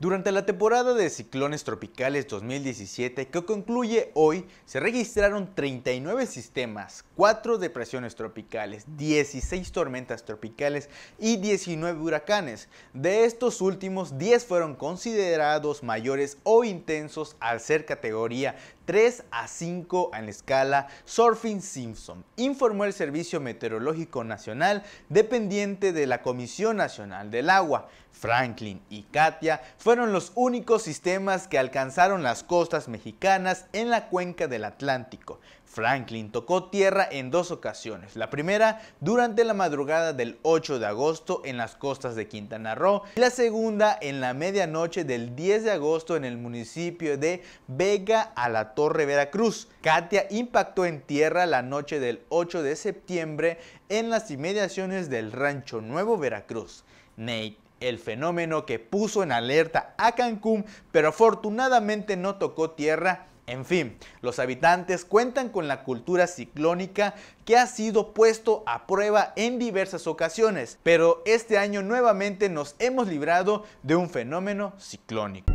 Durante la temporada de ciclones tropicales 2017, que concluye hoy, se registraron 39 sistemas, 4 depresiones tropicales, 16 tormentas tropicales y 19 huracanes. De estos últimos, 10 fueron considerados mayores o intensos al ser categoría 3 a 5 en la escala Surfing Simpson, informó el Servicio Meteorológico Nacional dependiente de la Comisión Nacional del Agua. Franklin y Katia fueron los únicos sistemas que alcanzaron las costas mexicanas en la cuenca del Atlántico. Franklin tocó tierra en dos ocasiones, la primera durante la madrugada del 8 de agosto en las costas de Quintana Roo y la segunda en la medianoche del 10 de agosto en el municipio de Vega a Torre, Veracruz. Katia impactó en tierra la noche del 8 de septiembre en las inmediaciones del Rancho Nuevo Veracruz. Nate el fenómeno que puso en alerta a Cancún, pero afortunadamente no tocó tierra. En fin, los habitantes cuentan con la cultura ciclónica que ha sido puesto a prueba en diversas ocasiones, pero este año nuevamente nos hemos librado de un fenómeno ciclónico.